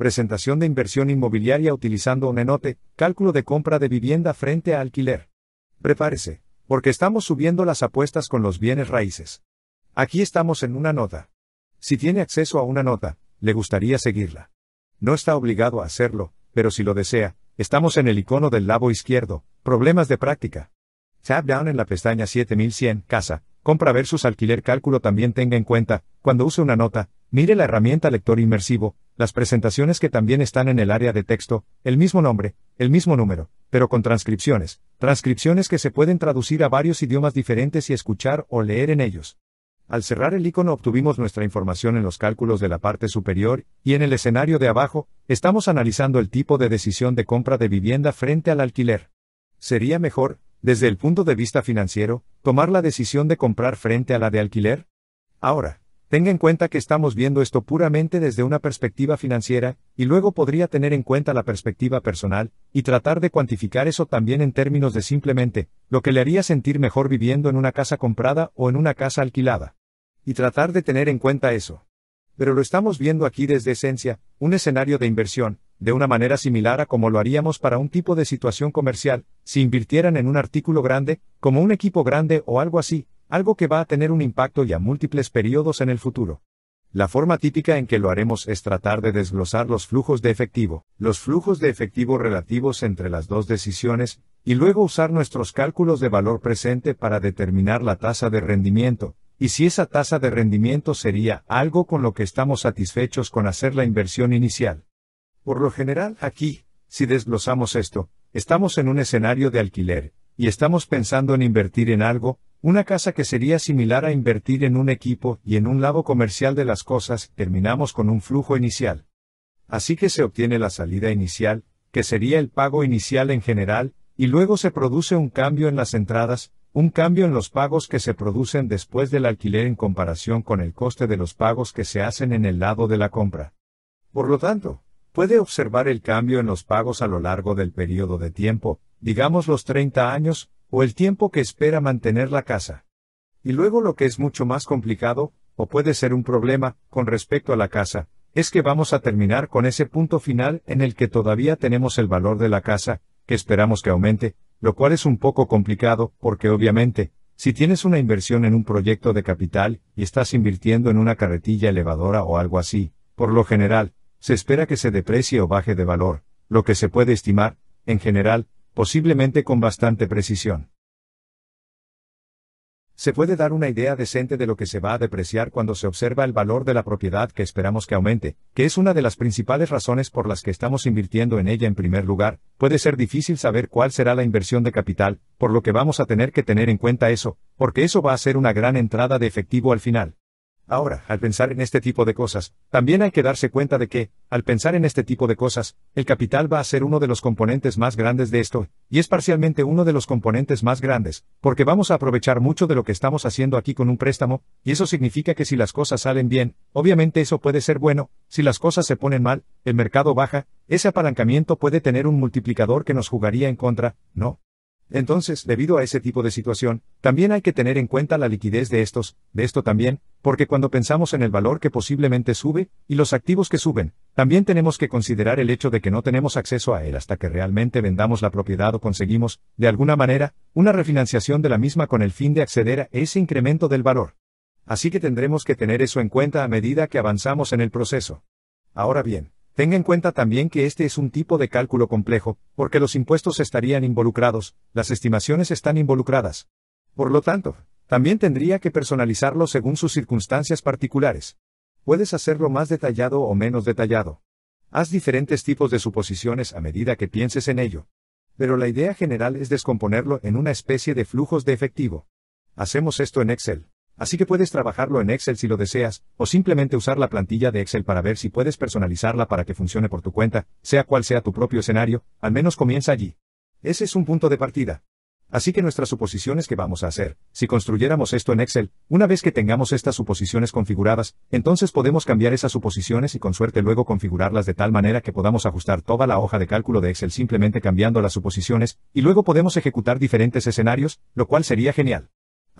presentación de inversión inmobiliaria utilizando un enote, cálculo de compra de vivienda frente a alquiler. Prepárese, porque estamos subiendo las apuestas con los bienes raíces. Aquí estamos en una nota. Si tiene acceso a una nota, le gustaría seguirla. No está obligado a hacerlo, pero si lo desea, estamos en el icono del lado izquierdo, problemas de práctica. Tap down en la pestaña 7100, casa, compra versus alquiler cálculo también tenga en cuenta, cuando use una nota, Mire la herramienta Lector Inmersivo, las presentaciones que también están en el área de texto, el mismo nombre, el mismo número, pero con transcripciones, transcripciones que se pueden traducir a varios idiomas diferentes y escuchar o leer en ellos. Al cerrar el icono obtuvimos nuestra información en los cálculos de la parte superior, y en el escenario de abajo, estamos analizando el tipo de decisión de compra de vivienda frente al alquiler. ¿Sería mejor, desde el punto de vista financiero, tomar la decisión de comprar frente a la de alquiler? Ahora, Tenga en cuenta que estamos viendo esto puramente desde una perspectiva financiera, y luego podría tener en cuenta la perspectiva personal, y tratar de cuantificar eso también en términos de simplemente, lo que le haría sentir mejor viviendo en una casa comprada o en una casa alquilada. Y tratar de tener en cuenta eso. Pero lo estamos viendo aquí desde esencia, un escenario de inversión, de una manera similar a como lo haríamos para un tipo de situación comercial, si invirtieran en un artículo grande, como un equipo grande o algo así, algo que va a tener un impacto y a múltiples periodos en el futuro. La forma típica en que lo haremos es tratar de desglosar los flujos de efectivo, los flujos de efectivo relativos entre las dos decisiones, y luego usar nuestros cálculos de valor presente para determinar la tasa de rendimiento, y si esa tasa de rendimiento sería algo con lo que estamos satisfechos con hacer la inversión inicial. Por lo general, aquí, si desglosamos esto, estamos en un escenario de alquiler, y estamos pensando en invertir en algo, una casa que sería similar a invertir en un equipo y en un lado comercial de las cosas, terminamos con un flujo inicial. Así que se obtiene la salida inicial, que sería el pago inicial en general, y luego se produce un cambio en las entradas, un cambio en los pagos que se producen después del alquiler en comparación con el coste de los pagos que se hacen en el lado de la compra. Por lo tanto, puede observar el cambio en los pagos a lo largo del periodo de tiempo, digamos los 30 años, o el tiempo que espera mantener la casa. Y luego lo que es mucho más complicado, o puede ser un problema, con respecto a la casa, es que vamos a terminar con ese punto final en el que todavía tenemos el valor de la casa, que esperamos que aumente, lo cual es un poco complicado, porque obviamente, si tienes una inversión en un proyecto de capital y estás invirtiendo en una carretilla elevadora o algo así, por lo general, se espera que se deprecie o baje de valor, lo que se puede estimar, en general, posiblemente con bastante precisión. Se puede dar una idea decente de lo que se va a depreciar cuando se observa el valor de la propiedad que esperamos que aumente, que es una de las principales razones por las que estamos invirtiendo en ella en primer lugar, puede ser difícil saber cuál será la inversión de capital, por lo que vamos a tener que tener en cuenta eso, porque eso va a ser una gran entrada de efectivo al final. Ahora, al pensar en este tipo de cosas, también hay que darse cuenta de que, al pensar en este tipo de cosas, el capital va a ser uno de los componentes más grandes de esto, y es parcialmente uno de los componentes más grandes, porque vamos a aprovechar mucho de lo que estamos haciendo aquí con un préstamo, y eso significa que si las cosas salen bien, obviamente eso puede ser bueno, si las cosas se ponen mal, el mercado baja, ese apalancamiento puede tener un multiplicador que nos jugaría en contra, ¿no? Entonces, debido a ese tipo de situación, también hay que tener en cuenta la liquidez de estos, de esto también, porque cuando pensamos en el valor que posiblemente sube, y los activos que suben, también tenemos que considerar el hecho de que no tenemos acceso a él hasta que realmente vendamos la propiedad o conseguimos, de alguna manera, una refinanciación de la misma con el fin de acceder a ese incremento del valor. Así que tendremos que tener eso en cuenta a medida que avanzamos en el proceso. Ahora bien, Tenga en cuenta también que este es un tipo de cálculo complejo, porque los impuestos estarían involucrados, las estimaciones están involucradas. Por lo tanto, también tendría que personalizarlo según sus circunstancias particulares. Puedes hacerlo más detallado o menos detallado. Haz diferentes tipos de suposiciones a medida que pienses en ello. Pero la idea general es descomponerlo en una especie de flujos de efectivo. Hacemos esto en Excel. Así que puedes trabajarlo en Excel si lo deseas, o simplemente usar la plantilla de Excel para ver si puedes personalizarla para que funcione por tu cuenta, sea cual sea tu propio escenario, al menos comienza allí. Ese es un punto de partida. Así que nuestras suposiciones que vamos a hacer, si construyéramos esto en Excel, una vez que tengamos estas suposiciones configuradas, entonces podemos cambiar esas suposiciones y con suerte luego configurarlas de tal manera que podamos ajustar toda la hoja de cálculo de Excel simplemente cambiando las suposiciones, y luego podemos ejecutar diferentes escenarios, lo cual sería genial.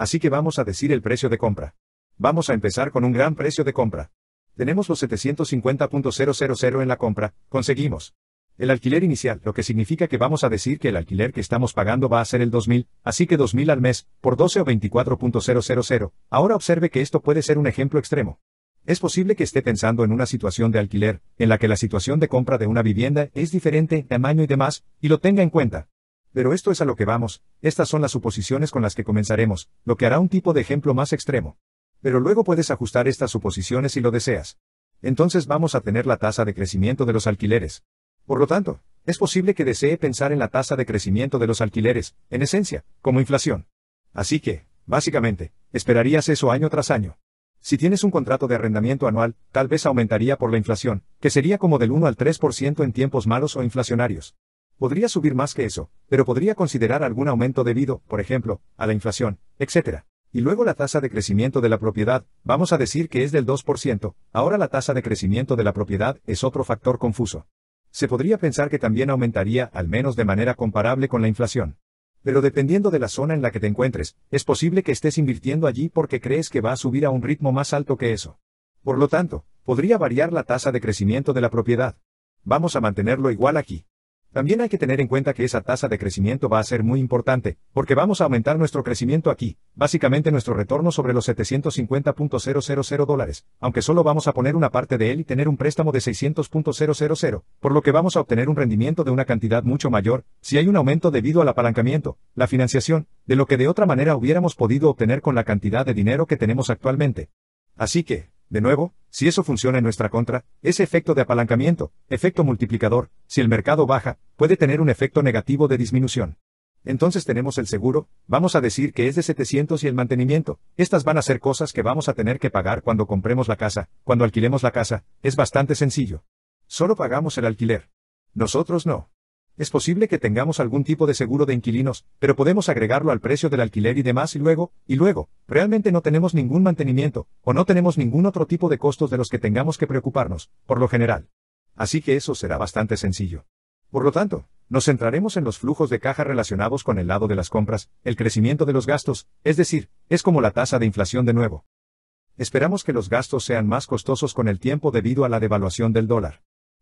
Así que vamos a decir el precio de compra. Vamos a empezar con un gran precio de compra. Tenemos los 750.000 en la compra, conseguimos. El alquiler inicial, lo que significa que vamos a decir que el alquiler que estamos pagando va a ser el 2000, así que 2000 al mes, por 12 o 24.000. Ahora observe que esto puede ser un ejemplo extremo. Es posible que esté pensando en una situación de alquiler, en la que la situación de compra de una vivienda es diferente, tamaño y demás, y lo tenga en cuenta. Pero esto es a lo que vamos, estas son las suposiciones con las que comenzaremos, lo que hará un tipo de ejemplo más extremo. Pero luego puedes ajustar estas suposiciones si lo deseas. Entonces vamos a tener la tasa de crecimiento de los alquileres. Por lo tanto, es posible que desee pensar en la tasa de crecimiento de los alquileres, en esencia, como inflación. Así que, básicamente, esperarías eso año tras año. Si tienes un contrato de arrendamiento anual, tal vez aumentaría por la inflación, que sería como del 1 al 3% en tiempos malos o inflacionarios podría subir más que eso, pero podría considerar algún aumento debido, por ejemplo, a la inflación, etc. Y luego la tasa de crecimiento de la propiedad, vamos a decir que es del 2%, ahora la tasa de crecimiento de la propiedad es otro factor confuso. Se podría pensar que también aumentaría, al menos de manera comparable con la inflación. Pero dependiendo de la zona en la que te encuentres, es posible que estés invirtiendo allí porque crees que va a subir a un ritmo más alto que eso. Por lo tanto, podría variar la tasa de crecimiento de la propiedad. Vamos a mantenerlo igual aquí. También hay que tener en cuenta que esa tasa de crecimiento va a ser muy importante, porque vamos a aumentar nuestro crecimiento aquí, básicamente nuestro retorno sobre los 750.000 dólares, aunque solo vamos a poner una parte de él y tener un préstamo de 600.000, por lo que vamos a obtener un rendimiento de una cantidad mucho mayor, si hay un aumento debido al apalancamiento, la financiación, de lo que de otra manera hubiéramos podido obtener con la cantidad de dinero que tenemos actualmente. Así que, de nuevo, si eso funciona en nuestra contra, ese efecto de apalancamiento, efecto multiplicador, si el mercado baja, puede tener un efecto negativo de disminución. Entonces tenemos el seguro, vamos a decir que es de 700 y el mantenimiento, estas van a ser cosas que vamos a tener que pagar cuando compremos la casa, cuando alquilemos la casa, es bastante sencillo. Solo pagamos el alquiler. Nosotros no. Es posible que tengamos algún tipo de seguro de inquilinos, pero podemos agregarlo al precio del alquiler y demás y luego, y luego, realmente no tenemos ningún mantenimiento, o no tenemos ningún otro tipo de costos de los que tengamos que preocuparnos, por lo general. Así que eso será bastante sencillo. Por lo tanto, nos centraremos en los flujos de caja relacionados con el lado de las compras, el crecimiento de los gastos, es decir, es como la tasa de inflación de nuevo. Esperamos que los gastos sean más costosos con el tiempo debido a la devaluación del dólar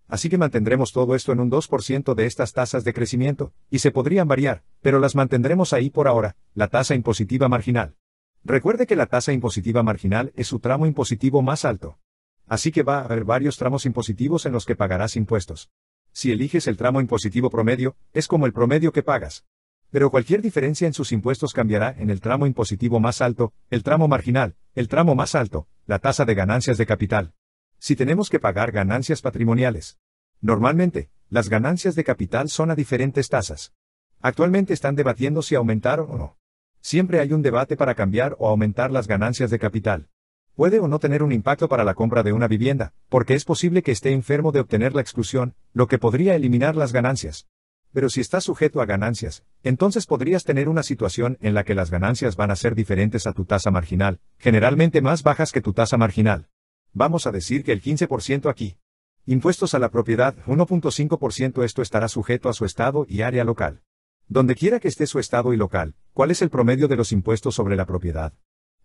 así que mantendremos todo esto en un 2% de estas tasas de crecimiento, y se podrían variar, pero las mantendremos ahí por ahora, la tasa impositiva marginal. Recuerde que la tasa impositiva marginal es su tramo impositivo más alto. Así que va a haber varios tramos impositivos en los que pagarás impuestos. Si eliges el tramo impositivo promedio, es como el promedio que pagas. Pero cualquier diferencia en sus impuestos cambiará en el tramo impositivo más alto, el tramo marginal, el tramo más alto, la tasa de ganancias de capital si tenemos que pagar ganancias patrimoniales. Normalmente, las ganancias de capital son a diferentes tasas. Actualmente están debatiendo si aumentar o no. Siempre hay un debate para cambiar o aumentar las ganancias de capital. Puede o no tener un impacto para la compra de una vivienda, porque es posible que esté enfermo de obtener la exclusión, lo que podría eliminar las ganancias. Pero si estás sujeto a ganancias, entonces podrías tener una situación en la que las ganancias van a ser diferentes a tu tasa marginal, generalmente más bajas que tu tasa marginal. Vamos a decir que el 15% aquí. Impuestos a la propiedad, 1.5% esto estará sujeto a su estado y área local. Donde quiera que esté su estado y local, ¿cuál es el promedio de los impuestos sobre la propiedad?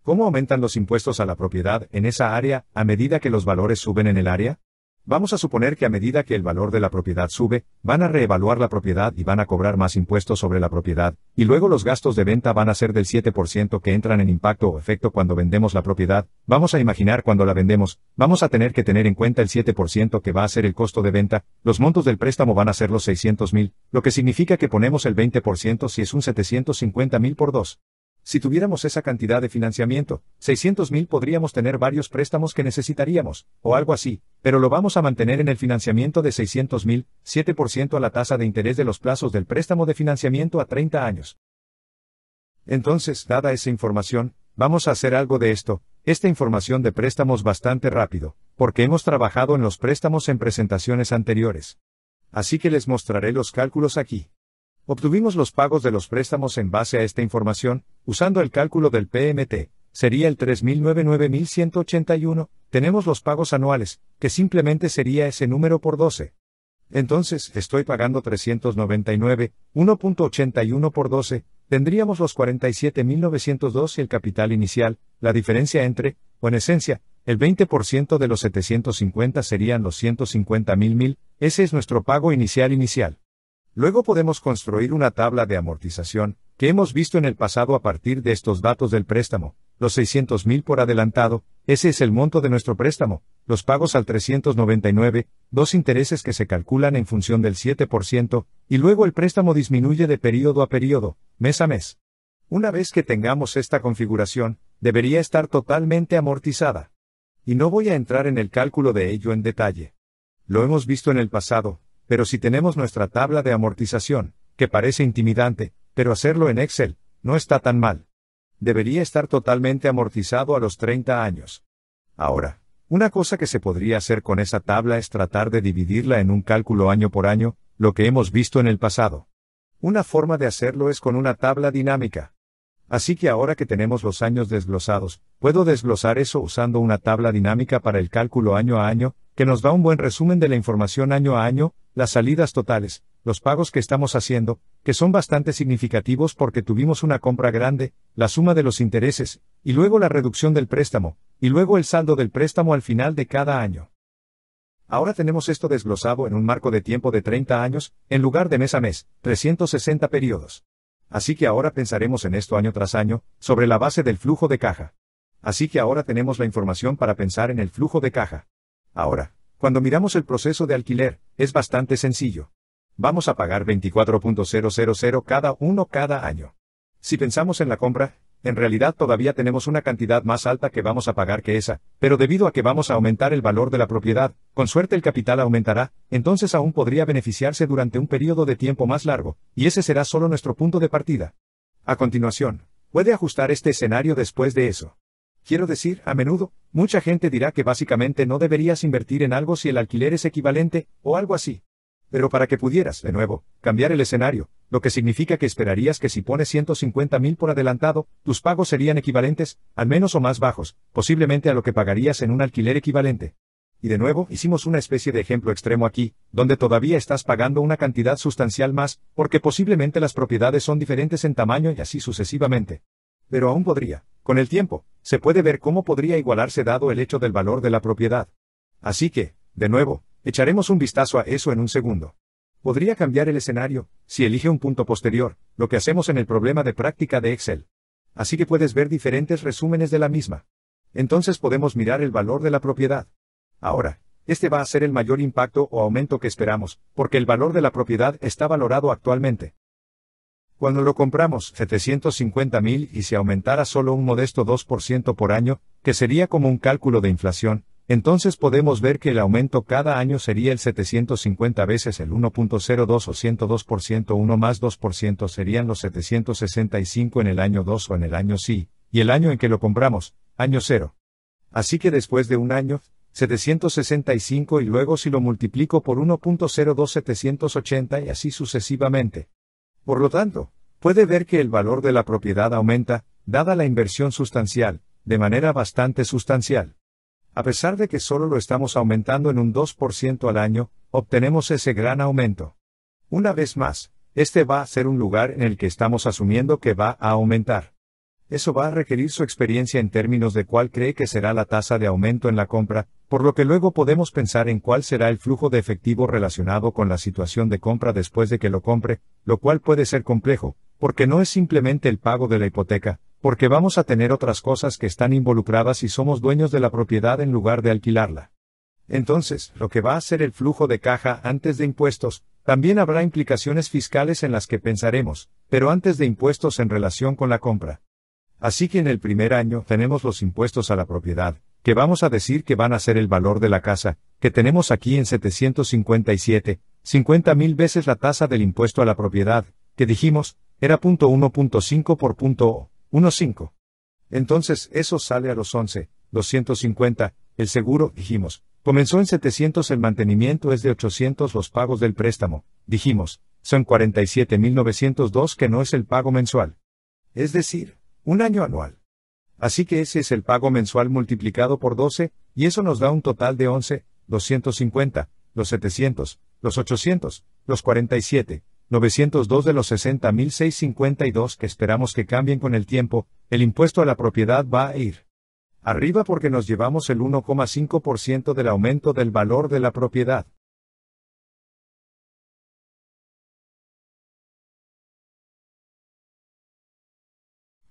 ¿Cómo aumentan los impuestos a la propiedad en esa área a medida que los valores suben en el área? Vamos a suponer que a medida que el valor de la propiedad sube, van a reevaluar la propiedad y van a cobrar más impuestos sobre la propiedad, y luego los gastos de venta van a ser del 7% que entran en impacto o efecto cuando vendemos la propiedad, vamos a imaginar cuando la vendemos, vamos a tener que tener en cuenta el 7% que va a ser el costo de venta, los montos del préstamo van a ser los 600 mil, lo que significa que ponemos el 20% si es un 750 mil por 2. Si tuviéramos esa cantidad de financiamiento, 600.000 podríamos tener varios préstamos que necesitaríamos, o algo así, pero lo vamos a mantener en el financiamiento de 600.000, mil, 7% a la tasa de interés de los plazos del préstamo de financiamiento a 30 años. Entonces, dada esa información, vamos a hacer algo de esto, esta información de préstamos bastante rápido, porque hemos trabajado en los préstamos en presentaciones anteriores. Así que les mostraré los cálculos aquí. Obtuvimos los pagos de los préstamos en base a esta información, usando el cálculo del PMT, sería el 399.181. tenemos los pagos anuales, que simplemente sería ese número por 12. Entonces, estoy pagando 399, 1.81 por 12, tendríamos los 47.902 y el capital inicial, la diferencia entre, o en esencia, el 20% de los 750 serían los 150.000, ese es nuestro pago inicial inicial. Luego podemos construir una tabla de amortización, que hemos visto en el pasado a partir de estos datos del préstamo, los 600.000 mil por adelantado, ese es el monto de nuestro préstamo, los pagos al 399, dos intereses que se calculan en función del 7%, y luego el préstamo disminuye de periodo a periodo, mes a mes. Una vez que tengamos esta configuración, debería estar totalmente amortizada. Y no voy a entrar en el cálculo de ello en detalle. Lo hemos visto en el pasado, pero si tenemos nuestra tabla de amortización, que parece intimidante, pero hacerlo en Excel, no está tan mal. Debería estar totalmente amortizado a los 30 años. Ahora, una cosa que se podría hacer con esa tabla es tratar de dividirla en un cálculo año por año, lo que hemos visto en el pasado. Una forma de hacerlo es con una tabla dinámica. Así que ahora que tenemos los años desglosados, puedo desglosar eso usando una tabla dinámica para el cálculo año a año, que nos da un buen resumen de la información año a año, las salidas totales, los pagos que estamos haciendo, que son bastante significativos porque tuvimos una compra grande, la suma de los intereses, y luego la reducción del préstamo, y luego el saldo del préstamo al final de cada año. Ahora tenemos esto desglosado en un marco de tiempo de 30 años, en lugar de mes a mes, 360 periodos. Así que ahora pensaremos en esto año tras año, sobre la base del flujo de caja. Así que ahora tenemos la información para pensar en el flujo de caja. Ahora, cuando miramos el proceso de alquiler, es bastante sencillo. Vamos a pagar 24.000 cada uno cada año. Si pensamos en la compra, en realidad todavía tenemos una cantidad más alta que vamos a pagar que esa, pero debido a que vamos a aumentar el valor de la propiedad, con suerte el capital aumentará, entonces aún podría beneficiarse durante un periodo de tiempo más largo, y ese será solo nuestro punto de partida. A continuación, puede ajustar este escenario después de eso. Quiero decir, a menudo, mucha gente dirá que básicamente no deberías invertir en algo si el alquiler es equivalente, o algo así. Pero para que pudieras, de nuevo, cambiar el escenario, lo que significa que esperarías que si pones 150 mil por adelantado, tus pagos serían equivalentes, al menos o más bajos, posiblemente a lo que pagarías en un alquiler equivalente. Y de nuevo, hicimos una especie de ejemplo extremo aquí, donde todavía estás pagando una cantidad sustancial más, porque posiblemente las propiedades son diferentes en tamaño y así sucesivamente. Pero aún podría. Con el tiempo, se puede ver cómo podría igualarse dado el hecho del valor de la propiedad. Así que, de nuevo, echaremos un vistazo a eso en un segundo. Podría cambiar el escenario, si elige un punto posterior, lo que hacemos en el problema de práctica de Excel. Así que puedes ver diferentes resúmenes de la misma. Entonces podemos mirar el valor de la propiedad. Ahora, este va a ser el mayor impacto o aumento que esperamos, porque el valor de la propiedad está valorado actualmente. Cuando lo compramos, 750 mil y si aumentara solo un modesto 2% por año, que sería como un cálculo de inflación, entonces podemos ver que el aumento cada año sería el 750 veces el 1.02 o 102%, 1 más 2% serían los 765 en el año 2 o en el año sí, y el año en que lo compramos, año 0. Así que después de un año, 765 y luego si lo multiplico por 1.02 780 y así sucesivamente. Por lo tanto, puede ver que el valor de la propiedad aumenta, dada la inversión sustancial, de manera bastante sustancial. A pesar de que solo lo estamos aumentando en un 2% al año, obtenemos ese gran aumento. Una vez más, este va a ser un lugar en el que estamos asumiendo que va a aumentar. Eso va a requerir su experiencia en términos de cuál cree que será la tasa de aumento en la compra, por lo que luego podemos pensar en cuál será el flujo de efectivo relacionado con la situación de compra después de que lo compre, lo cual puede ser complejo, porque no es simplemente el pago de la hipoteca, porque vamos a tener otras cosas que están involucradas y somos dueños de la propiedad en lugar de alquilarla. Entonces, lo que va a ser el flujo de caja antes de impuestos, también habrá implicaciones fiscales en las que pensaremos, pero antes de impuestos en relación con la compra. Así que en el primer año tenemos los impuestos a la propiedad, que vamos a decir que van a ser el valor de la casa, que tenemos aquí en 757, 50 mil veces la tasa del impuesto a la propiedad, que dijimos, era punto 1.5 por punto 1.5. Entonces eso sale a los 11, 250, el seguro, dijimos. Comenzó en 700 el mantenimiento es de 800 los pagos del préstamo, dijimos, son 47.902 que no es el pago mensual. Es decir, un año anual. Así que ese es el pago mensual multiplicado por 12, y eso nos da un total de 11, 250, los 700, los 800, los 47, 902 de los 60.652 que esperamos que cambien con el tiempo, el impuesto a la propiedad va a ir arriba porque nos llevamos el 1,5% del aumento del valor de la propiedad.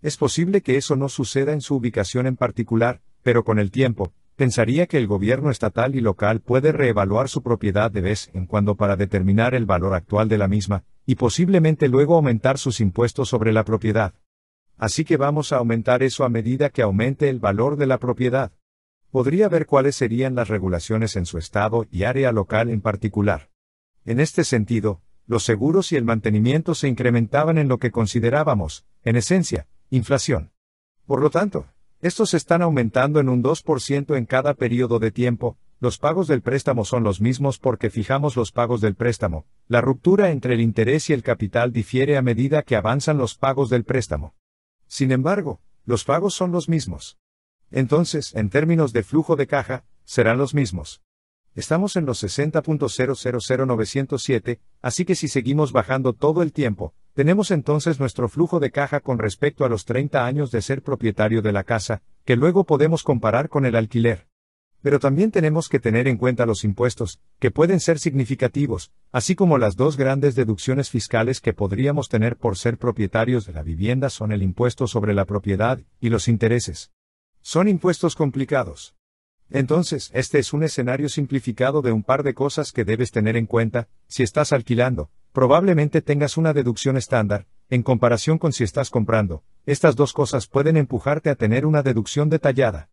Es posible que eso no suceda en su ubicación en particular, pero con el tiempo, pensaría que el gobierno estatal y local puede reevaluar su propiedad de vez en cuando para determinar el valor actual de la misma, y posiblemente luego aumentar sus impuestos sobre la propiedad. Así que vamos a aumentar eso a medida que aumente el valor de la propiedad. Podría ver cuáles serían las regulaciones en su estado y área local en particular. En este sentido, los seguros y el mantenimiento se incrementaban en lo que considerábamos, en esencia, inflación. Por lo tanto, estos están aumentando en un 2% en cada periodo de tiempo, los pagos del préstamo son los mismos porque fijamos los pagos del préstamo, la ruptura entre el interés y el capital difiere a medida que avanzan los pagos del préstamo. Sin embargo, los pagos son los mismos. Entonces, en términos de flujo de caja, serán los mismos. Estamos en los 60.000907, así que si seguimos bajando todo el tiempo, tenemos entonces nuestro flujo de caja con respecto a los 30 años de ser propietario de la casa, que luego podemos comparar con el alquiler. Pero también tenemos que tener en cuenta los impuestos, que pueden ser significativos, así como las dos grandes deducciones fiscales que podríamos tener por ser propietarios de la vivienda son el impuesto sobre la propiedad y los intereses. Son impuestos complicados. Entonces, este es un escenario simplificado de un par de cosas que debes tener en cuenta, si estás alquilando, probablemente tengas una deducción estándar, en comparación con si estás comprando, estas dos cosas pueden empujarte a tener una deducción detallada.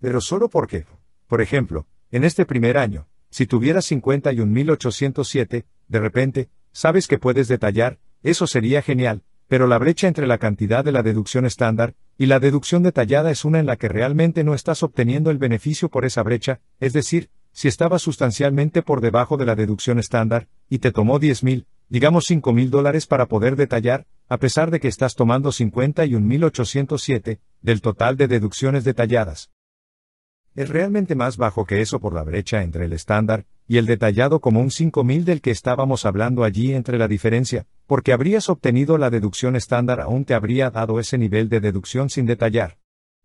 Pero solo porque, por ejemplo, en este primer año, si tuvieras 51.807, de repente, sabes que puedes detallar, eso sería genial, pero la brecha entre la cantidad de la deducción estándar y la deducción detallada es una en la que realmente no estás obteniendo el beneficio por esa brecha, es decir, si estabas sustancialmente por debajo de la deducción estándar, y te tomó 10.000, mil, digamos 5 mil dólares para poder detallar, a pesar de que estás tomando 51.807, del total de deducciones detalladas. Es realmente más bajo que eso por la brecha entre el estándar y el detallado como un 5000 del que estábamos hablando allí entre la diferencia, porque habrías obtenido la deducción estándar aún te habría dado ese nivel de deducción sin detallar.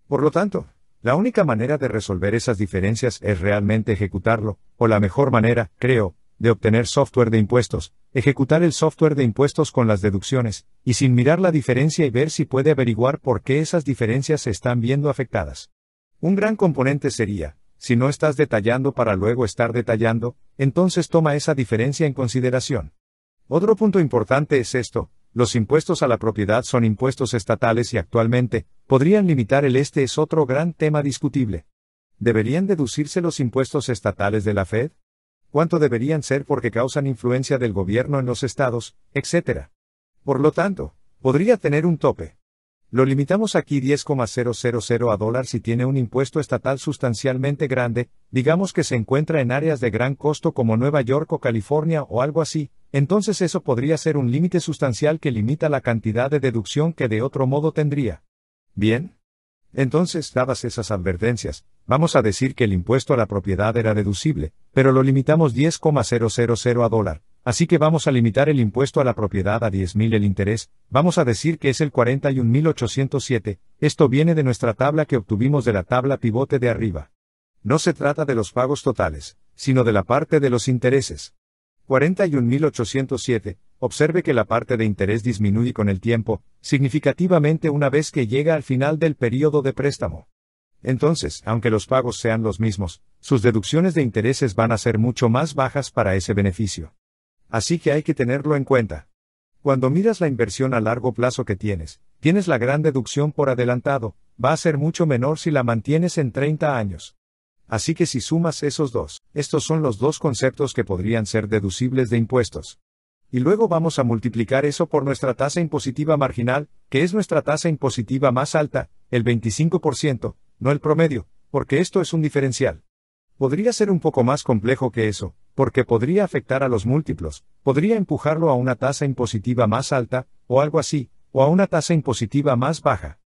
Por lo tanto, la única manera de resolver esas diferencias es realmente ejecutarlo, o la mejor manera, creo, de obtener software de impuestos, ejecutar el software de impuestos con las deducciones, y sin mirar la diferencia y ver si puede averiguar por qué esas diferencias se están viendo afectadas. Un gran componente sería, si no estás detallando para luego estar detallando, entonces toma esa diferencia en consideración. Otro punto importante es esto, los impuestos a la propiedad son impuestos estatales y actualmente, podrían limitar el este es otro gran tema discutible. ¿Deberían deducirse los impuestos estatales de la Fed? ¿Cuánto deberían ser porque causan influencia del gobierno en los estados, etc.? Por lo tanto, podría tener un tope. Lo limitamos aquí 10,000 a dólar si tiene un impuesto estatal sustancialmente grande, digamos que se encuentra en áreas de gran costo como Nueva York o California o algo así, entonces eso podría ser un límite sustancial que limita la cantidad de deducción que de otro modo tendría. Bien. Entonces, dadas esas advertencias, vamos a decir que el impuesto a la propiedad era deducible, pero lo limitamos 10,000 a dólar, Así que vamos a limitar el impuesto a la propiedad a 10.000 el interés, vamos a decir que es el 41.807, esto viene de nuestra tabla que obtuvimos de la tabla pivote de arriba. No se trata de los pagos totales, sino de la parte de los intereses. 41.807, observe que la parte de interés disminuye con el tiempo, significativamente una vez que llega al final del periodo de préstamo. Entonces, aunque los pagos sean los mismos, sus deducciones de intereses van a ser mucho más bajas para ese beneficio. Así que hay que tenerlo en cuenta. Cuando miras la inversión a largo plazo que tienes, tienes la gran deducción por adelantado, va a ser mucho menor si la mantienes en 30 años. Así que si sumas esos dos, estos son los dos conceptos que podrían ser deducibles de impuestos. Y luego vamos a multiplicar eso por nuestra tasa impositiva marginal, que es nuestra tasa impositiva más alta, el 25%, no el promedio, porque esto es un diferencial. Podría ser un poco más complejo que eso, porque podría afectar a los múltiplos, podría empujarlo a una tasa impositiva más alta, o algo así, o a una tasa impositiva más baja.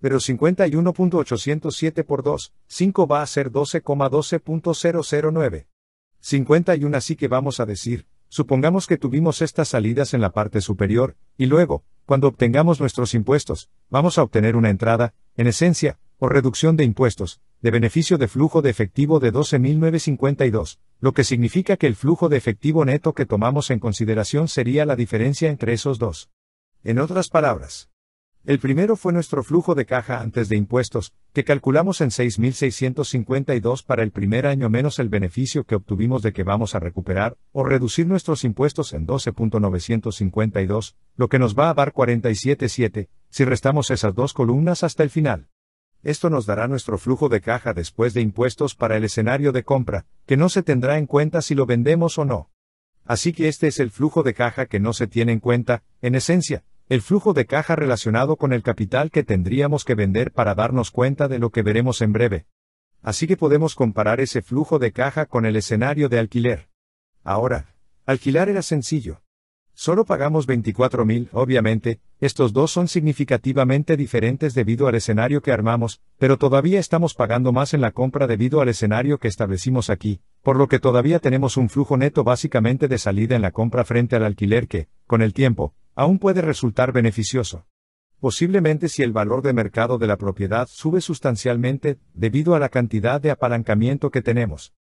Pero 51.807 por 2, 5 va a ser 12,12.009. 51 así que vamos a decir, supongamos que tuvimos estas salidas en la parte superior, y luego, cuando obtengamos nuestros impuestos, vamos a obtener una entrada, en esencia, o reducción de impuestos, de beneficio de flujo de efectivo de 12.952, lo que significa que el flujo de efectivo neto que tomamos en consideración sería la diferencia entre esos dos. En otras palabras, el primero fue nuestro flujo de caja antes de impuestos, que calculamos en 6.652 para el primer año menos el beneficio que obtuvimos de que vamos a recuperar o reducir nuestros impuestos en 12.952, lo que nos va a dar 47.7, si restamos esas dos columnas hasta el final. Esto nos dará nuestro flujo de caja después de impuestos para el escenario de compra, que no se tendrá en cuenta si lo vendemos o no. Así que este es el flujo de caja que no se tiene en cuenta, en esencia, el flujo de caja relacionado con el capital que tendríamos que vender para darnos cuenta de lo que veremos en breve. Así que podemos comparar ese flujo de caja con el escenario de alquiler. Ahora, alquilar era sencillo. Solo pagamos 24.000, mil, obviamente, estos dos son significativamente diferentes debido al escenario que armamos, pero todavía estamos pagando más en la compra debido al escenario que establecimos aquí, por lo que todavía tenemos un flujo neto básicamente de salida en la compra frente al alquiler que, con el tiempo, aún puede resultar beneficioso. Posiblemente si el valor de mercado de la propiedad sube sustancialmente, debido a la cantidad de apalancamiento que tenemos.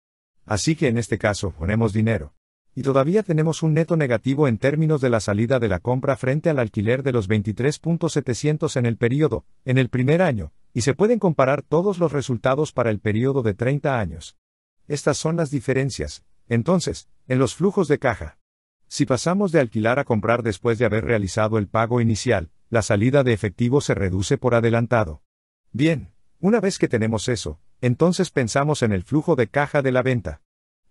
Así que en este caso ponemos dinero. Y todavía tenemos un neto negativo en términos de la salida de la compra frente al alquiler de los 23.700 en el periodo, en el primer año, y se pueden comparar todos los resultados para el periodo de 30 años. Estas son las diferencias, entonces, en los flujos de caja. Si pasamos de alquilar a comprar después de haber realizado el pago inicial, la salida de efectivo se reduce por adelantado. Bien, una vez que tenemos eso, entonces pensamos en el flujo de caja de la venta.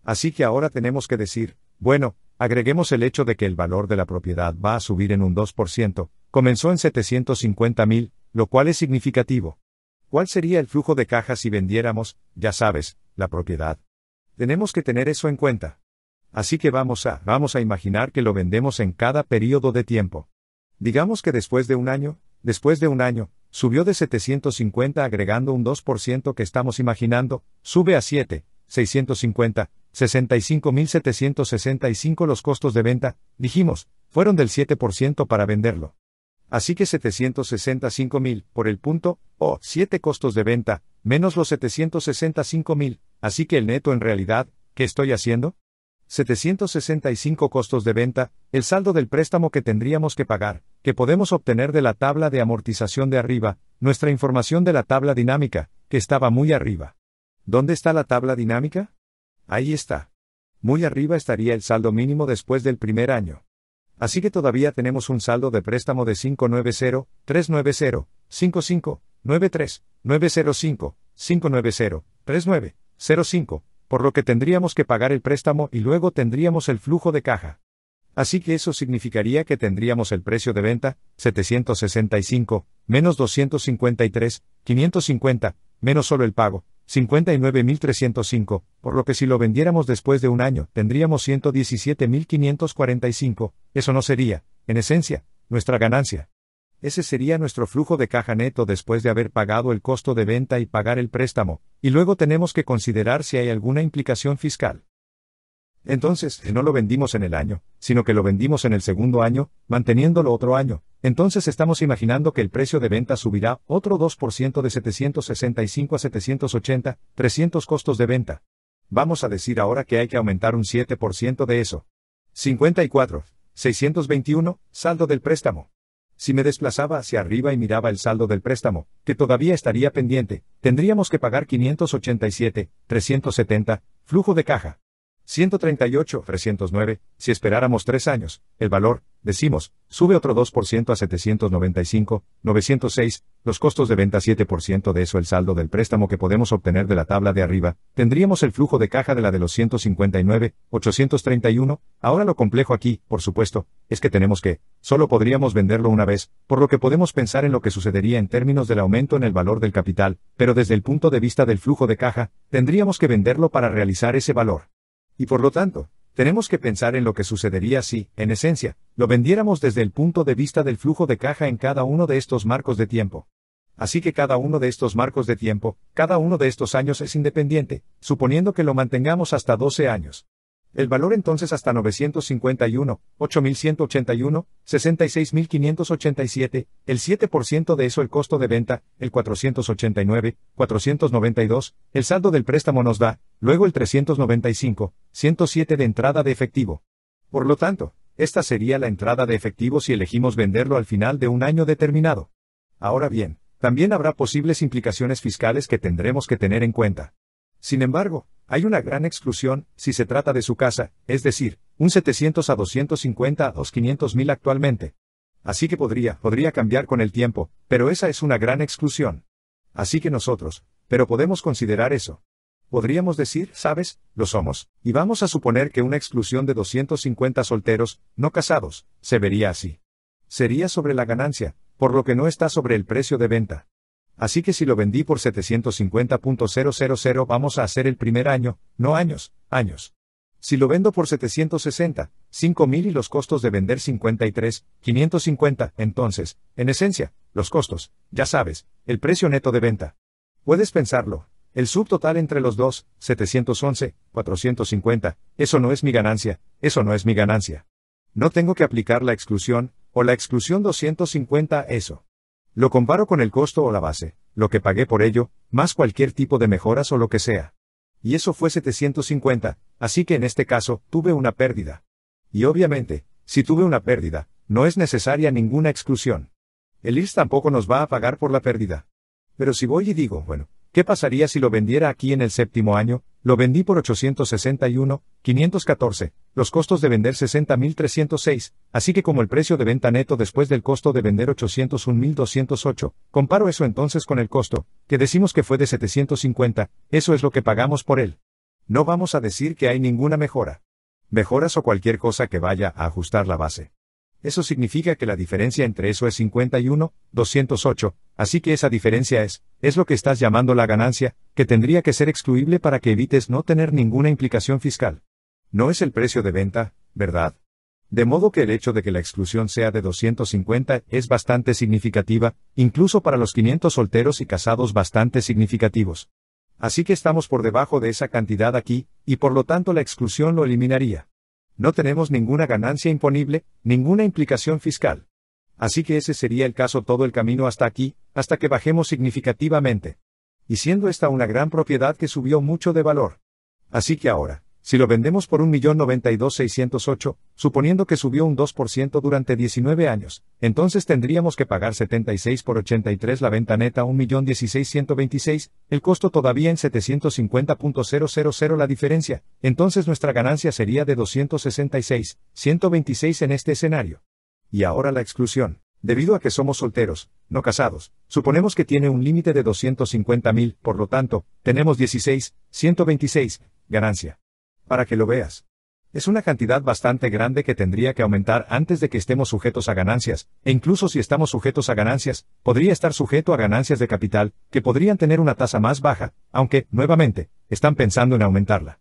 Así que ahora tenemos que decir, bueno, agreguemos el hecho de que el valor de la propiedad va a subir en un 2%, comenzó en 750 mil, lo cual es significativo. ¿Cuál sería el flujo de caja si vendiéramos, ya sabes, la propiedad? Tenemos que tener eso en cuenta. Así que vamos a, vamos a imaginar que lo vendemos en cada periodo de tiempo. Digamos que después de un año, después de un año, subió de 750 agregando un 2% que estamos imaginando, sube a 7, 650, 65.765 los costos de venta, dijimos, fueron del 7% para venderlo. Así que 765.000 por el punto, o 7 costos de venta, menos los 765.000, así que el neto en realidad, ¿qué estoy haciendo? 765 costos de venta, el saldo del préstamo que tendríamos que pagar, que podemos obtener de la tabla de amortización de arriba, nuestra información de la tabla dinámica, que estaba muy arriba. ¿Dónde está la tabla dinámica? Ahí está. Muy arriba estaría el saldo mínimo después del primer año. Así que todavía tenemos un saldo de préstamo de 590, 390, 55, 93, 905, 590, 39, 05, por lo que tendríamos que pagar el préstamo y luego tendríamos el flujo de caja. Así que eso significaría que tendríamos el precio de venta, 765, menos 253, 550, menos solo el pago, 59.305, por lo que si lo vendiéramos después de un año, tendríamos 117.545, eso no sería, en esencia, nuestra ganancia. Ese sería nuestro flujo de caja neto después de haber pagado el costo de venta y pagar el préstamo, y luego tenemos que considerar si hay alguna implicación fiscal. Entonces, no lo vendimos en el año, sino que lo vendimos en el segundo año, manteniéndolo otro año, entonces estamos imaginando que el precio de venta subirá otro 2% de 765 a 780, 300 costos de venta. Vamos a decir ahora que hay que aumentar un 7% de eso. 54. 621, saldo del préstamo. Si me desplazaba hacia arriba y miraba el saldo del préstamo, que todavía estaría pendiente, tendríamos que pagar 587, 370, flujo de caja. 138, 309, si esperáramos tres años, el valor, decimos, sube otro 2% a 795, 906, los costos de venta 7% de eso el saldo del préstamo que podemos obtener de la tabla de arriba, tendríamos el flujo de caja de la de los 159, 831, ahora lo complejo aquí, por supuesto, es que tenemos que, solo podríamos venderlo una vez, por lo que podemos pensar en lo que sucedería en términos del aumento en el valor del capital, pero desde el punto de vista del flujo de caja, tendríamos que venderlo para realizar ese valor. Y por lo tanto, tenemos que pensar en lo que sucedería si, en esencia, lo vendiéramos desde el punto de vista del flujo de caja en cada uno de estos marcos de tiempo. Así que cada uno de estos marcos de tiempo, cada uno de estos años es independiente, suponiendo que lo mantengamos hasta 12 años. El valor entonces hasta 951, 8181, 66587, el 7% de eso el costo de venta, el 489, 492, el saldo del préstamo nos da, luego el 395, 107 de entrada de efectivo. Por lo tanto, esta sería la entrada de efectivo si elegimos venderlo al final de un año determinado. Ahora bien, también habrá posibles implicaciones fiscales que tendremos que tener en cuenta. Sin embargo, hay una gran exclusión, si se trata de su casa, es decir, un 700 a 250 a 500 mil actualmente. Así que podría, podría cambiar con el tiempo, pero esa es una gran exclusión. Así que nosotros, pero podemos considerar eso. Podríamos decir, sabes, lo somos, y vamos a suponer que una exclusión de 250 solteros, no casados, se vería así. Sería sobre la ganancia, por lo que no está sobre el precio de venta. Así que si lo vendí por 750.000 vamos a hacer el primer año, no años, años. Si lo vendo por 760, 5.000 y los costos de vender 53, 550, entonces, en esencia, los costos, ya sabes, el precio neto de venta. Puedes pensarlo, el subtotal entre los dos, 711, 450, eso no es mi ganancia, eso no es mi ganancia. No tengo que aplicar la exclusión, o la exclusión 250, eso. Lo comparo con el costo o la base, lo que pagué por ello, más cualquier tipo de mejoras o lo que sea. Y eso fue 750, así que en este caso, tuve una pérdida. Y obviamente, si tuve una pérdida, no es necesaria ninguna exclusión. El IRS tampoco nos va a pagar por la pérdida. Pero si voy y digo, bueno, ¿qué pasaría si lo vendiera aquí en el séptimo año? Lo vendí por 861,514, los costos de vender 60.306, así que como el precio de venta neto después del costo de vender 801.208, comparo eso entonces con el costo, que decimos que fue de 750, eso es lo que pagamos por él. No vamos a decir que hay ninguna mejora. Mejoras o cualquier cosa que vaya a ajustar la base. Eso significa que la diferencia entre eso es 51,208, así que esa diferencia es es lo que estás llamando la ganancia, que tendría que ser excluible para que evites no tener ninguna implicación fiscal. No es el precio de venta, ¿verdad? De modo que el hecho de que la exclusión sea de 250 es bastante significativa, incluso para los 500 solteros y casados bastante significativos. Así que estamos por debajo de esa cantidad aquí, y por lo tanto la exclusión lo eliminaría. No tenemos ninguna ganancia imponible, ninguna implicación fiscal. Así que ese sería el caso todo el camino hasta aquí, hasta que bajemos significativamente. Y siendo esta una gran propiedad que subió mucho de valor. Así que ahora, si lo vendemos por 1.092.608, suponiendo que subió un 2% durante 19 años, entonces tendríamos que pagar 76 por 83 la venta neta 1.016.126, el costo todavía en 750.000 la diferencia, entonces nuestra ganancia sería de 266.126 en este escenario y ahora la exclusión. Debido a que somos solteros, no casados, suponemos que tiene un límite de 250 mil, por lo tanto, tenemos 16, 126, ganancia. Para que lo veas. Es una cantidad bastante grande que tendría que aumentar antes de que estemos sujetos a ganancias, e incluso si estamos sujetos a ganancias, podría estar sujeto a ganancias de capital, que podrían tener una tasa más baja, aunque, nuevamente, están pensando en aumentarla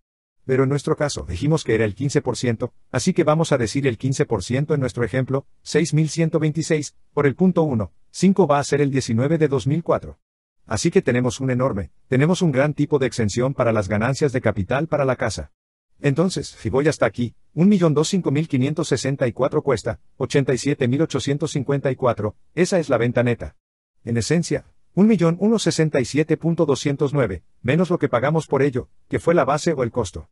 pero en nuestro caso dijimos que era el 15%, así que vamos a decir el 15% en nuestro ejemplo, 6126, por el punto 1, 5 va a ser el 19 de 2004. Así que tenemos un enorme, tenemos un gran tipo de exención para las ganancias de capital para la casa. Entonces, si voy hasta aquí, 1.25.564 cuesta, 87.854, esa es la venta neta. En esencia, 1.167.209, menos lo que pagamos por ello, que fue la base o el costo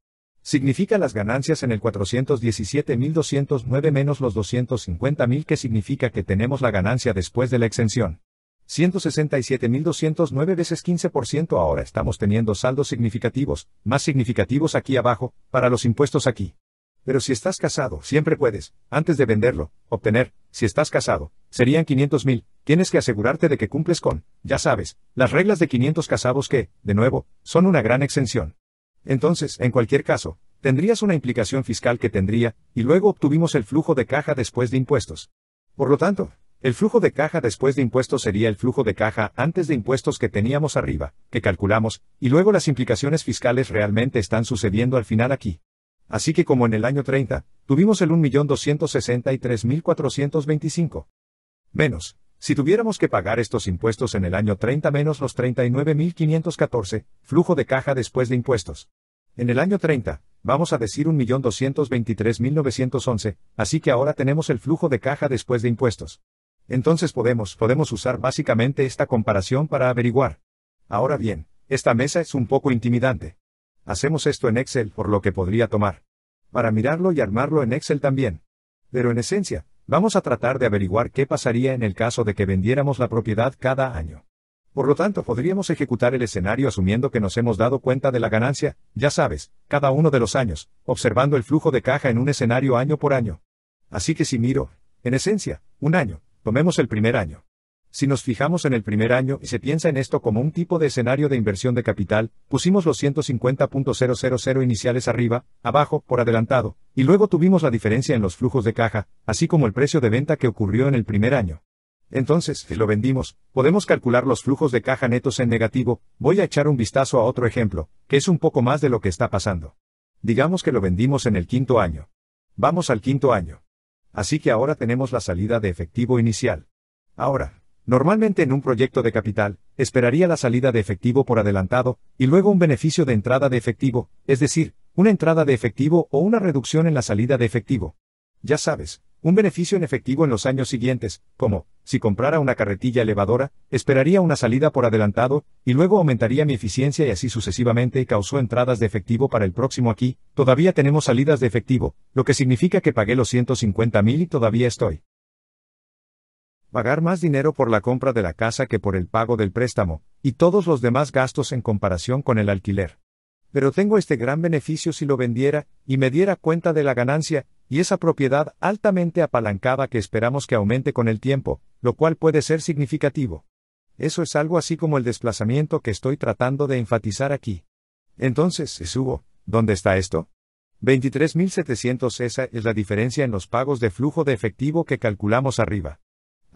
significa las ganancias en el 417.209 menos los 250.000 que significa que tenemos la ganancia después de la exención. 167.209 veces 15% ahora estamos teniendo saldos significativos, más significativos aquí abajo, para los impuestos aquí. Pero si estás casado, siempre puedes, antes de venderlo, obtener, si estás casado, serían 500.000, tienes que asegurarte de que cumples con, ya sabes, las reglas de 500 casados que, de nuevo, son una gran exención. Entonces, en cualquier caso, tendrías una implicación fiscal que tendría, y luego obtuvimos el flujo de caja después de impuestos. Por lo tanto, el flujo de caja después de impuestos sería el flujo de caja antes de impuestos que teníamos arriba, que calculamos, y luego las implicaciones fiscales realmente están sucediendo al final aquí. Así que como en el año 30, tuvimos el 1.263.425. Menos, si tuviéramos que pagar estos impuestos en el año 30 menos los 39.514, flujo de caja después de impuestos. En el año 30, vamos a decir 1.223.911, así que ahora tenemos el flujo de caja después de impuestos. Entonces podemos, podemos usar básicamente esta comparación para averiguar. Ahora bien, esta mesa es un poco intimidante. Hacemos esto en Excel por lo que podría tomar. Para mirarlo y armarlo en Excel también. Pero en esencia, Vamos a tratar de averiguar qué pasaría en el caso de que vendiéramos la propiedad cada año. Por lo tanto, podríamos ejecutar el escenario asumiendo que nos hemos dado cuenta de la ganancia, ya sabes, cada uno de los años, observando el flujo de caja en un escenario año por año. Así que si miro, en esencia, un año, tomemos el primer año. Si nos fijamos en el primer año y se piensa en esto como un tipo de escenario de inversión de capital, pusimos los 150.000 iniciales arriba, abajo, por adelantado, y luego tuvimos la diferencia en los flujos de caja, así como el precio de venta que ocurrió en el primer año. Entonces, si lo vendimos, podemos calcular los flujos de caja netos en negativo, voy a echar un vistazo a otro ejemplo, que es un poco más de lo que está pasando. Digamos que lo vendimos en el quinto año. Vamos al quinto año. Así que ahora tenemos la salida de efectivo inicial. Ahora, Normalmente en un proyecto de capital, esperaría la salida de efectivo por adelantado, y luego un beneficio de entrada de efectivo, es decir, una entrada de efectivo o una reducción en la salida de efectivo. Ya sabes, un beneficio en efectivo en los años siguientes, como, si comprara una carretilla elevadora, esperaría una salida por adelantado, y luego aumentaría mi eficiencia y así sucesivamente causó entradas de efectivo para el próximo aquí, todavía tenemos salidas de efectivo, lo que significa que pagué los 150 mil y todavía estoy pagar más dinero por la compra de la casa que por el pago del préstamo, y todos los demás gastos en comparación con el alquiler. Pero tengo este gran beneficio si lo vendiera, y me diera cuenta de la ganancia, y esa propiedad altamente apalancada que esperamos que aumente con el tiempo, lo cual puede ser significativo. Eso es algo así como el desplazamiento que estoy tratando de enfatizar aquí. Entonces, subo, ¿dónde está esto? 23.700 esa es la diferencia en los pagos de flujo de efectivo que calculamos arriba.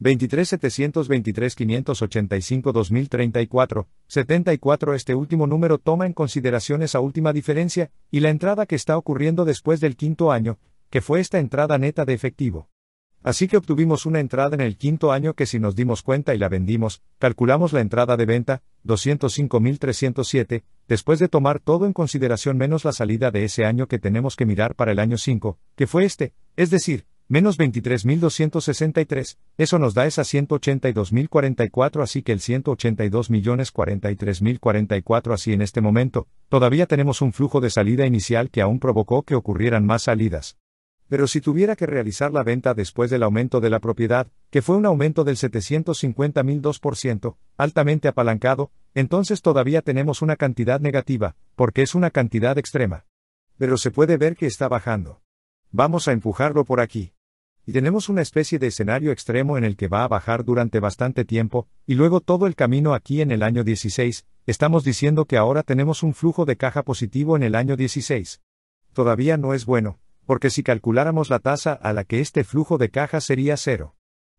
23 74 Este último número toma en consideración esa última diferencia, y la entrada que está ocurriendo después del quinto año, que fue esta entrada neta de efectivo. Así que obtuvimos una entrada en el quinto año que si nos dimos cuenta y la vendimos, calculamos la entrada de venta, 205.307, después de tomar todo en consideración menos la salida de ese año que tenemos que mirar para el año 5, que fue este, es decir, menos 23.263, eso nos da esa 182.044 así que el 182.043.044 así en este momento, todavía tenemos un flujo de salida inicial que aún provocó que ocurrieran más salidas. Pero si tuviera que realizar la venta después del aumento de la propiedad, que fue un aumento del 750.002%, altamente apalancado, entonces todavía tenemos una cantidad negativa, porque es una cantidad extrema. Pero se puede ver que está bajando. Vamos a empujarlo por aquí y tenemos una especie de escenario extremo en el que va a bajar durante bastante tiempo, y luego todo el camino aquí en el año 16, estamos diciendo que ahora tenemos un flujo de caja positivo en el año 16. Todavía no es bueno, porque si calculáramos la tasa a la que este flujo de caja sería cero.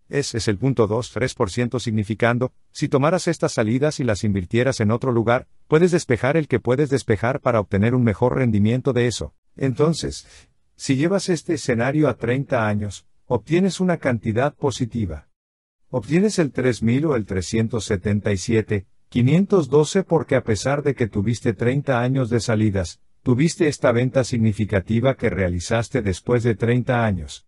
Ese es el punto 2 significando, si tomaras estas salidas y las invirtieras en otro lugar, puedes despejar el que puedes despejar para obtener un mejor rendimiento de eso. Entonces, si llevas este escenario a 30 años, obtienes una cantidad positiva. Obtienes el 3000 o el 377, 512 porque a pesar de que tuviste 30 años de salidas, tuviste esta venta significativa que realizaste después de 30 años.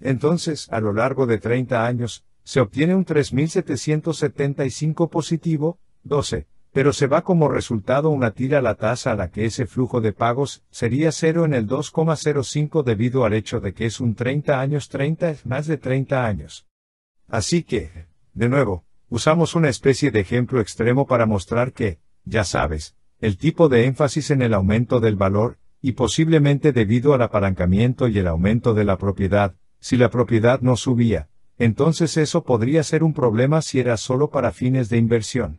Entonces, a lo largo de 30 años, se obtiene un 3775 positivo, 12, pero se va como resultado una tira la tasa a la que ese flujo de pagos sería cero en el 2,05 debido al hecho de que es un 30 años 30 es más de 30 años. Así que, de nuevo, usamos una especie de ejemplo extremo para mostrar que, ya sabes, el tipo de énfasis en el aumento del valor, y posiblemente debido al apalancamiento y el aumento de la propiedad, si la propiedad no subía, entonces eso podría ser un problema si era solo para fines de inversión.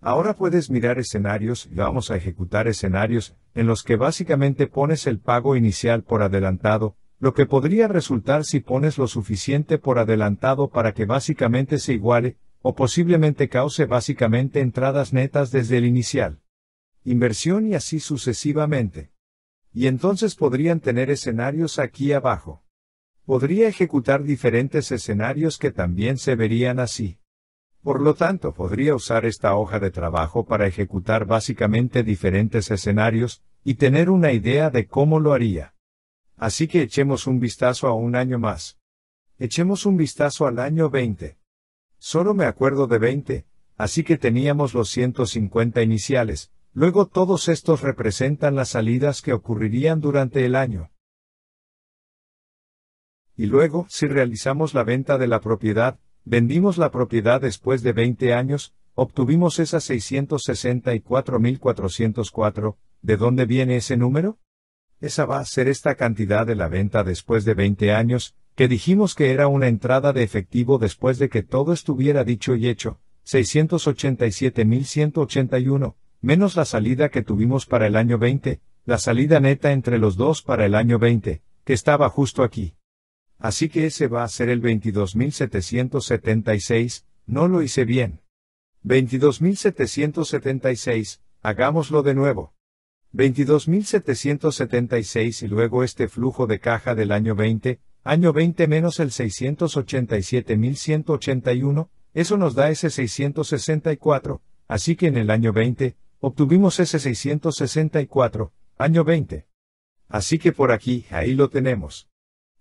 Ahora puedes mirar escenarios, y vamos a ejecutar escenarios, en los que básicamente pones el pago inicial por adelantado, lo que podría resultar si pones lo suficiente por adelantado para que básicamente se iguale, o posiblemente cause básicamente entradas netas desde el inicial. Inversión y así sucesivamente. Y entonces podrían tener escenarios aquí abajo. Podría ejecutar diferentes escenarios que también se verían así. Por lo tanto, podría usar esta hoja de trabajo para ejecutar básicamente diferentes escenarios y tener una idea de cómo lo haría. Así que echemos un vistazo a un año más. Echemos un vistazo al año 20. Solo me acuerdo de 20, así que teníamos los 150 iniciales, luego todos estos representan las salidas que ocurrirían durante el año. Y luego, si realizamos la venta de la propiedad, Vendimos la propiedad después de 20 años, obtuvimos esas 664.404, ¿de dónde viene ese número? Esa va a ser esta cantidad de la venta después de 20 años, que dijimos que era una entrada de efectivo después de que todo estuviera dicho y hecho, 687.181, menos la salida que tuvimos para el año 20, la salida neta entre los dos para el año 20, que estaba justo aquí. Así que ese va a ser el 22.776, no lo hice bien. 22.776, hagámoslo de nuevo. 22.776 y luego este flujo de caja del año 20, año 20 menos el 687.181, eso nos da ese 664, así que en el año 20, obtuvimos ese 664, año 20. Así que por aquí, ahí lo tenemos.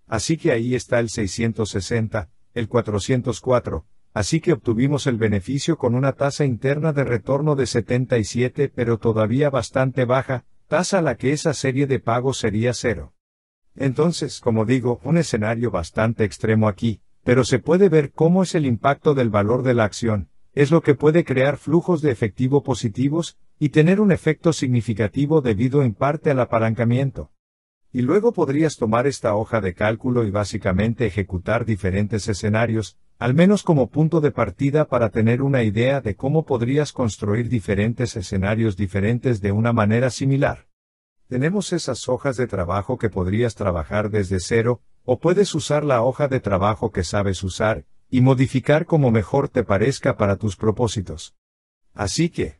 Así que ahí está el 660, el 404, así que obtuvimos el beneficio con una tasa interna de retorno de 77 pero todavía bastante baja, tasa a la que esa serie de pagos sería cero. Entonces, como digo, un escenario bastante extremo aquí, pero se puede ver cómo es el impacto del valor de la acción, es lo que puede crear flujos de efectivo positivos, y tener un efecto significativo debido en parte al apalancamiento. Y luego podrías tomar esta hoja de cálculo y básicamente ejecutar diferentes escenarios, al menos como punto de partida para tener una idea de cómo podrías construir diferentes escenarios diferentes de una manera similar. Tenemos esas hojas de trabajo que podrías trabajar desde cero, o puedes usar la hoja de trabajo que sabes usar, y modificar como mejor te parezca para tus propósitos. Así que,